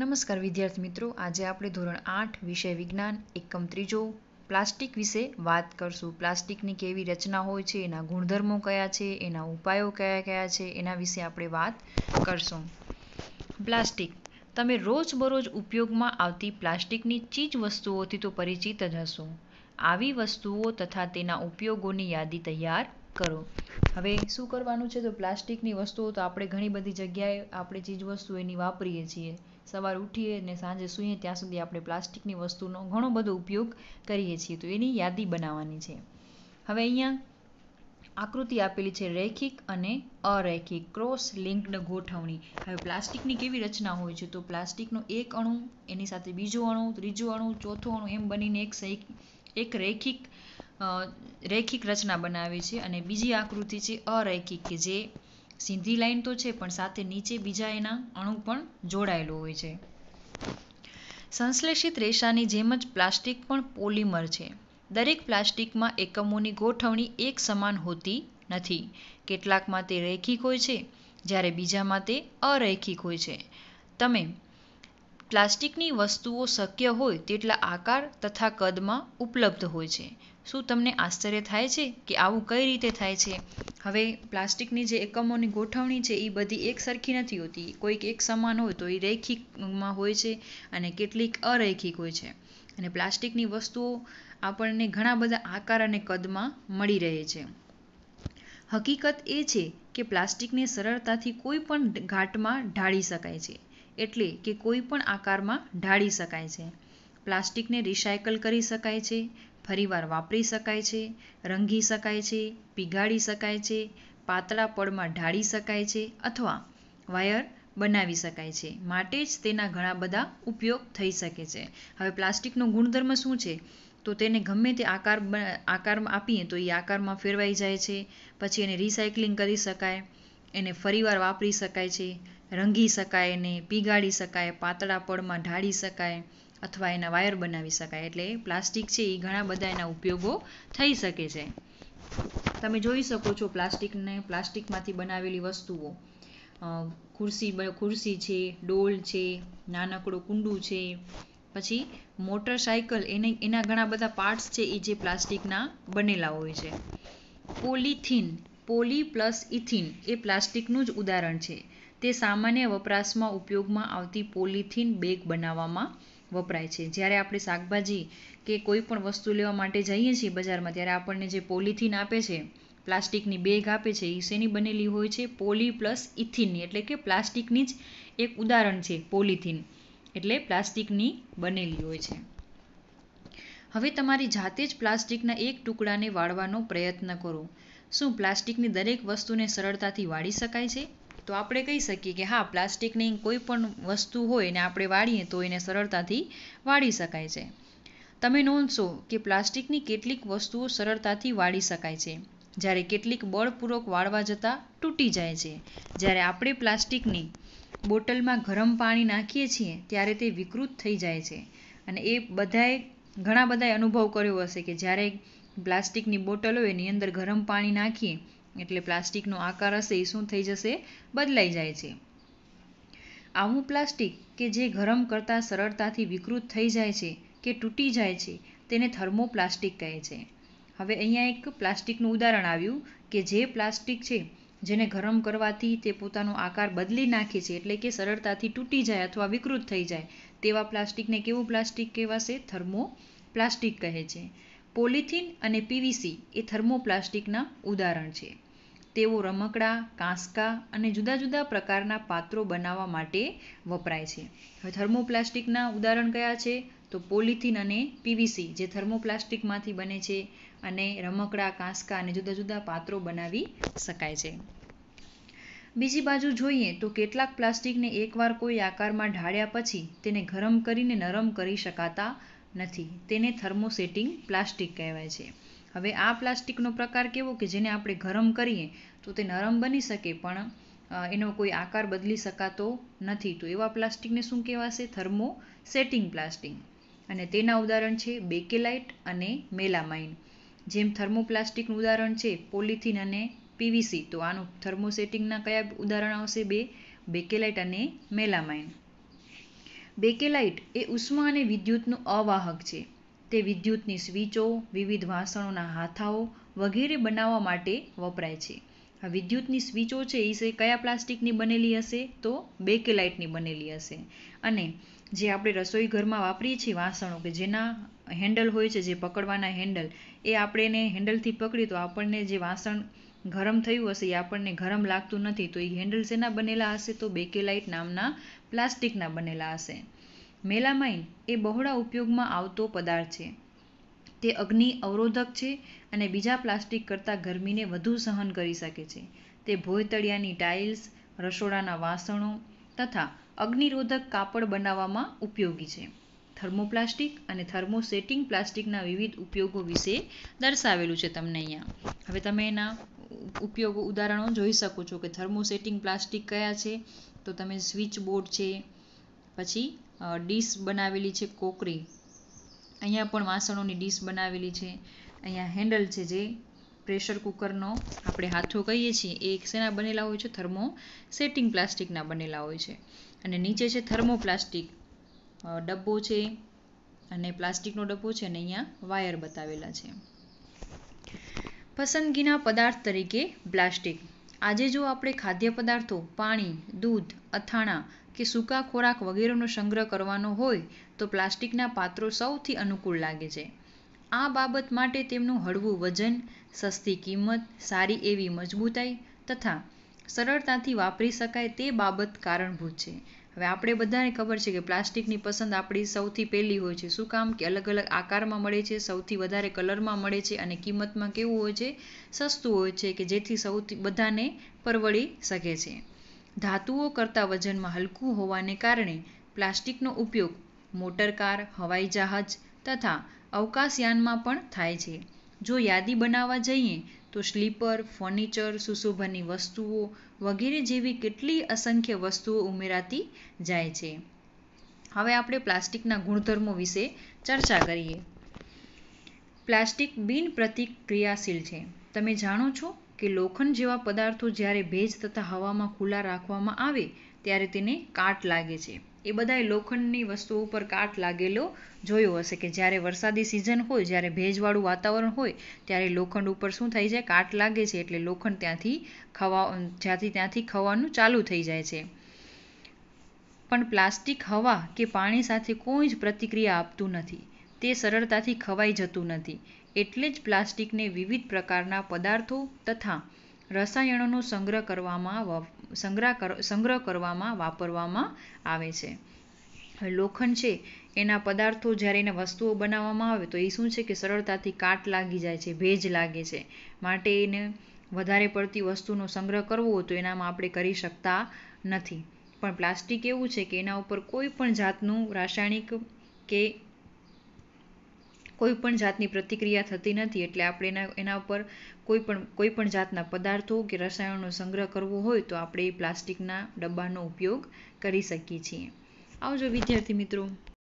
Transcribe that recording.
નમસ્કાર વિદ્યાર્થી મિત્રો આજે આપણે ધોરણ આઠ વિષય વિજ્ઞાન એકમ ત્રીજો પ્લાસ્ટિક વિશે વાત કરશું પ્લાસ્ટિકની કેવી રચના હોય છે એના ગુણધર્મો કયા છે એના ઉપાયો કયા કયા છે એના વિશે આપણે વાત કરશું પ્લાસ્ટિક તમે રોજબરોજ ઉપયોગમાં આવતી પ્લાસ્ટિકની ચીજ વસ્તુઓથી તો પરિચિત જ હશો આવી વસ્તુઓ તથા તેના ઉપયોગોની યાદી તૈયાર કરો હવે શું કરવાનું છે તો પ્લાસ્ટિકની વસ્તુઓ તો આપણે ઘણી બધી જગ્યાએ આપણે ચીજ વસ્તુ એની વાપરીએ છીએ સવારે ઉઠીએ ને સાંજે સૂઈએ ત્યાં સુધી આપણે પ્લાસ્ટિકની વસ્તુનો ઘણો બધો ઉપયોગ કરીએ છીએ તો એની યાદી બનાવવાની છે હવે અહીંયા આકૃતિ આપેલી છે રૈખિક અને અરૈખિક ક્રોસ લિંક્ડ ગોઠવણી હવે પ્લાસ્ટિકની કેવી રચના હોય છે તો પ્લાસ્ટિકનો એક અણુ એની સાથે બીજો અણુ ત્રીજો અણુ ચોથો અણુ એમ બનીને એક એક રૈખિક રૈખિક રચના બનાવે છે અને બીજી આકૃતિ છે અરૈખિક કે જે સીધી લાઈન તો છે પણ સાથે નીચે બીજા એના અણુ પણ જોડાયેલો હોય છે સંશ્લેષિત રેસાની જેમ જ પ્લાસ્ટિક પણ પોલિમર છે દરેક પ્લાસ્ટિકમાં એકમોની ગોઠવણી એક સમાન હોતી નથી કેટલાકમાં તે રૈખિક હોય છે જ્યારે બીજામાં તે અરૈખિક હોય છે તમે પ્લાસ્ટિકની વસ્તુઓ શક્ય હોય તેટલા આકાર તથા કદમાં ઉપલબ્ધ હોય છે શું તમને આશ્ચર્ય થાય છે કે આવું કઈ રીતે થાય છે હવે પ્લાસ્ટિકની જે એકમોની ગોઠવણી છે એ બધી એક સરખી નથી હોતી કોઈક એક સમાન હોય તો એ રૈખિકમાં હોય છે અને કેટલીક અરૈખિક હોય છે અને પ્લાસ્ટિકની વસ્તુઓ આપણને ઘણા બધા આકાર અને કદમાં મળી રહે છે હકીકત એ છે કે પ્લાસ્ટિકને સરળતાથી કોઈ પણ ઘાટમાં ઢાળી શકાય છે એટલે કે કોઈ પણ આકારમાં ઢાળી શકાય છે પ્લાસ્ટિકને રિસાયકલ કરી શકાય છે ફરીવાર વાપરી શકાય છે રંગી શકાય છે પીગાળી શકાય છે પાતળા પડમાં ઢાળી શકાય છે અથવા વાયર બનાવી શકાય છે માટે જ તેના ઘણા બધા ઉપયોગ થઈ શકે છે હવે પ્લાસ્ટિકનો ગુણધર્મ શું છે તો તેને ગમે તે આકાર આકારમાં આપીએ તો એ આકારમાં ફેરવાઈ જાય છે પછી એને રિસાયકલિંગ કરી શકાય એને ફરીવાર વાપરી શકાય છે રંગી શકાય એને પીગાળી શકાય પાતળા પળમાં ઢાળી શકાય અથવા એના વાયર બનાવી શકાય એટલે પ્લાસ્ટિક છે એ ઘણા બધા એના ઉપયોગો થઈ શકે છે તમે જોઈ શકો છો પ્લાસ્ટિકને પ્લાસ્ટિકમાંથી બનાવેલી વસ્તુઓ ખુરશી ખુરશી છે ડોલ છે નાનકડું કુંડું છે પછી મોટરસાયકલ એને એના ઘણા બધા પાર્ટ્સ છે એ જે પ્લાસ્ટિકના બનેલા હોય છે પોલિથીન પોલી પ્લસ ઇથિન એ પ્લાસ્ટિકનું જ ઉદાહરણ છે તે સામાન્ય વપરાશમાં ઉપયોગમાં આવતી પોલિથીન બેગ બનાવવામાં વપરાય છે જ્યારે આપણે શાકભાજી કે કોઈપણ વસ્તુ લેવા માટે જઈએ છીએ બજારમાં ત્યારે આપણને જે પોલિથીન આપે છે પ્લાસ્ટિકની બેગ આપે છે એ શેની બનેલી હોય છે પોલી પ્લસ ઇથિનની એટલે કે પ્લાસ્ટિકની જ એક ઉદાહરણ છે પોલિથીન એટલે પ્લાસ્ટિકની બનેલી હોય છે હવે તમારી જાતે જ પ્લાસ્ટિકના એક ટુકડાને વાળવાનો પ્રયત્ન કરો શું પ્લાસ્ટિકની દરેક વસ્તુને સરળતાથી વાળી શકાય છે તો આપણે કહી શકીએ કે હા પ્લાસ્ટિકની કોઈ પણ વસ્તુ હોય ને આપણે વાળીએ તો એને સરળતાથી વાળી શકાય છે તમે નોંધશો કે પ્લાસ્ટિકની કેટલીક વસ્તુઓ સરળતાથી વાળી શકાય છે જ્યારે કેટલીક બળપૂર્વક વાળવા જતાં તૂટી જાય છે જ્યારે આપણે પ્લાસ્ટિકની બોટલમાં ગરમ પાણી નાખીએ છીએ ત્યારે તે વિકૃત થઈ જાય છે અને એ બધાએ ઘણા બધાએ અનુભવ કર્યો હશે કે જ્યારે પ્લાસ્ટિકની બોટલ હોય એની અંદર ગરમ પાણી નાખીએ એટલે પ્લાસ્ટિકનો આકાર હશે એ શું થઈ જશે બદલાઈ જાય છે આવું પ્લાસ્ટિક કે જે ગરમ કરતાં સરળતાથી વિકૃત થઈ જાય છે કે તૂટી જાય છે તેને થર્મોપ્લાસ્ટિક કહે છે હવે અહીંયા એક પ્લાસ્ટિકનું ઉદાહરણ આવ્યું કે જે પ્લાસ્ટિક છે જેને ગરમ કરવાથી તે પોતાનો આકાર બદલી નાખે છે એટલે કે સરળતાથી તૂટી જાય અથવા વિકૃત થઈ જાય તેવા પ્લાસ્ટિકને કેવું પ્લાસ્ટિક કહેવાશે થર્મોપ્લાસ્ટિક કહે છે પોલિથીન અને પીવીસી એ થર્મોપ્લાસ્ટિકના ઉદાહરણ છે તેઓ રમકડા કાંસકા અને જુદા જુદા પ્રકારના પાત્રો બનાવવા માટે વપરાય છે હવે થર્મોપ્લાસ્ટિકના ઉદાહરણ કયા છે તો પોલિથીન અને પીવીસી જે થર્મોપ્લાસ્ટિકમાંથી બને છે અને રમકડા કાંસકા અને જુદા જુદા પાત્રો બનાવી શકાય છે બીજી બાજુ જોઈએ તો કેટલાક પ્લાસ્ટિકને એકવાર કોઈ આકારમાં ઢાળ્યા પછી તેને ગરમ કરીને નરમ કરી શકાતા નથી તેને થર્મોસેટિંગ પ્લાસ્ટિક કહેવાય છે હવે આ પ્લાસ્ટિકનો પ્રકાર કેવો કે જેને આપણે ગરમ કરીએ તો તે નરમ બની શકે પણ એનો કોઈ આકાર બદલી શકાતો નથી તો એવા પ્લાસ્ટિકને શું કહેવાશે થર્મો સેટિંગ પ્લાસ્ટિક અને તેના ઉદાહરણ છે બેકેલાઇટ અને મેલામાઇન જેમ થર્મોપ્લાસ્ટિકનું ઉદાહરણ છે પોલિથીન અને પીવીસી તો આનું થર્મોસેટિંગના કયા ઉદાહરણ આવશે બે બેકેલાઇટ અને મેલામાઇન બેકેલાઇટ એ ઉષ્મા અને વિદ્યુતનું અવાહક છે તે વિદ્યુતની સ્વિચો વિવિધ વાસણોના હાથાઓ વગેરે બનાવવા માટે વપરાય છે આ વિદ્યુતની સ્વિચો છે એ કયા પ્લાસ્ટિકની બનેલી હશે તો બેકેલાઇટની બનેલી હશે અને જે આપણે રસોઈ ઘરમાં વાપરીએ છીએ વાસણો કે જેના હેન્ડલ હોય છે જે પકડવાના હેન્ડલ એ આપણે એને હેન્ડલથી પકડી તો આપણને જે વાસણ ગરમ થયું હશે એ આપણને ગરમ લાગતું નથી તો એ હેન્ડલ શેના બનેલા હશે તો બેકેલાઇટ નામના પ્લાસ્ટિકના બનેલા હશે મેલામાઇન એ બહોળા ઉપયોગમાં આવતો પદાર્થ છે તે અગ્નિ અવરોધક છે અને બીજા પ્લાસ્ટિક કરતાં ગરમીને વધુ સહન કરી શકે છે તે ભોયતળિયાની ટાઇલ્સ રસોડાના વાસણો તથા અગ્નિરોધક કાપડ બનાવવામાં ઉપયોગી છે થર્મોપ્લાસ્ટિક અને થર્મોસેટિંગ પ્લાસ્ટિકના વિવિધ ઉપયોગો વિશે દર્શાવેલું છે તમને અહીંયા હવે તમે એના ઉપયોગો ઉદાહરણો જોઈ શકો છો કે થર્મોસેટિંગ પ્લાસ્ટિક કયા છે તો તમે સ્વિચ બોર્ડ છે પછી ડીશ બનાવેલી છે કોકરી અહીંયા પણ વાસણોની ડીશ બનાવેલી છે અહીંયા હેન્ડલ છે જે પ્રેશર કુકરનો આપણે હાથો કહીએ છીએ એ શેના બનેલા હોય છે થર્મો સેટિંગ પ્લાસ્ટિકના બનેલા હોય છે અને નીચે છે થર્મો પ્લાસ્ટિક ડબ્બો છે અને પ્લાસ્ટિકનો ડબ્બો છે અને અહીંયા વાયર બતાવેલા છે પસંદગીના પદાર્થ તરીકે પ્લાસ્ટિક આજે જો આપણે ખાદ્ય પદાર્થો પાણી દૂધ અથાણાં કે સૂકા ખોરાક વગેરેનો સંગ્રહ કરવાનો હોય તો પ્લાસ્ટિકના પાત્રો સૌથી અનુકૂળ લાગે છે આ બાબત માટે તેમનું હળવું વજન સસ્તી કિંમત સારી એવી મજબૂતાઈ તથા સરળતાથી વાપરી શકાય તે બાબત કારણભૂત છે હવે આપણે બધાને ખબર છે કે પ્લાસ્ટિકની પસંદ આપણી સૌથી પહેલી હોય છે શું કામ કે અલગ અલગ આકારમાં મળે છે સૌથી વધારે કલરમાં મળે છે અને કિંમતમાં કેવું હોય છે સસ્તું હોય છે કે જેથી સૌથી બધાને પરવડી શકે છે ધાતુઓ કરતાં વજનમાં હલકું હોવાને કારણે પ્લાસ્ટિકનો ઉપયોગ મોટરકાર હવાઈ જહાજ તથા અવકાશયાનમાં પણ થાય છે જો યાદી બનાવવા જઈએ તો સ્લીપર ફર્નિચર સુશોભનની વસ્તુઓ વગેરે જેવી કેટલી અસંખ્ય વસ્તુઓ ઉમેરાતી જાય છે હવે આપણે પ્લાસ્ટિકના ગુણધર્મો વિશે ચર્ચા કરીએ પ્લાસ્ટિક બિન પ્રતિક્રિયાશીલ છે તમે જાણો છો કે લોખંડ જેવા પદાર્થો જ્યારે ભેજ તથા હવામાં ખુલ્લા રાખવામાં આવે ત્યારે તેને કાટ લાગે છે એ બધાએ લોખંડની વસ્તુઓ ઉપર કાટ લાગેલો જોયો હશે કે જ્યારે વરસાદી સિઝન હોય જ્યારે ભેજવાળું વાતાવરણ હોય ત્યારે લોખંડ ઉપર શું થઈ જાય કાટ લાગે છે એટલે લોખંડ ત્યાંથી ખવા જ્યાંથી ત્યાંથી ખવાનું ચાલુ થઈ જાય છે પણ પ્લાસ્ટિક હવા કે પાણી સાથે કોઈ જ પ્રતિક્રિયા આપતું નથી તે સરળતાથી ખવાઈ જતું નથી એટલે જ પ્લાસ્ટિકને વિવિધ પ્રકારના પદાર્થો તથા રસાયણોનો સંગ્રહ કરવામાં સંગ્રહ સંગ્રહ કરવામાં વાપરવામાં આવે છે લોખંડ છે એના પદાર્થો જ્યારે એને વસ્તુઓ બનાવવામાં આવે તો એ શું છે કે સરળતાથી કાટ લાગી જાય છે ભેજ લાગે છે માટે એને વધારે પડતી વસ્તુનો સંગ્રહ કરવો હોય તો એનામાં આપણે કરી શકતા નથી પણ પ્લાસ્ટિક એવું છે કે એના ઉપર કોઈ પણ જાતનું રાસાયણિક કે કોઈ પણ જાતની પ્રતિક્રિયા થતી નથી એટલે આપણે એના એના ઉપર કોઈ પણ કોઈ પણ જાતના પદાર્થો કે રસાયણનો સંગ્રહ કરવો હોય તો આપણે એ પ્લાસ્ટિકના ડબ્બાનો ઉપયોગ કરી શકીએ છીએ આવજો વિદ્યાર્થી મિત્રો